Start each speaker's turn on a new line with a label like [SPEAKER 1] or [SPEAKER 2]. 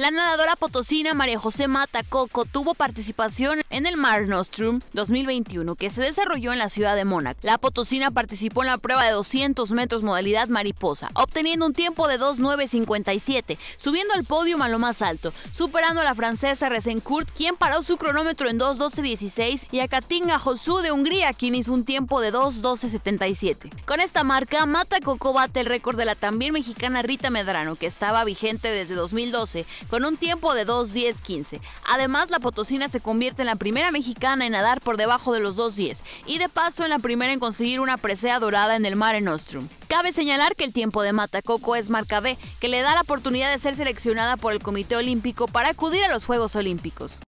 [SPEAKER 1] La nadadora potosina María José Mata Coco tuvo participación en el Mar Nostrum 2021 que se desarrolló en la ciudad de Mónaco. La potosina participó en la prueba de 200 metros modalidad mariposa, obteniendo un tiempo de 2.957, subiendo al podio a lo más alto, superando a la francesa Kurt, quien paró su cronómetro en 2.12.16 y a Katinga Josú de Hungría, quien hizo un tiempo de 2.12.77. Con esta marca, Mata Coco bate el récord de la también mexicana Rita Medrano, que estaba vigente desde 2012 con un tiempo de 2.10.15. Además, la potosina se convierte en la primera mexicana en nadar por debajo de los 2.10 y de paso en la primera en conseguir una presea dorada en el Mare Nostrum. Cabe señalar que el tiempo de Matacoco es marca B, que le da la oportunidad de ser seleccionada por el Comité Olímpico para acudir a los Juegos Olímpicos.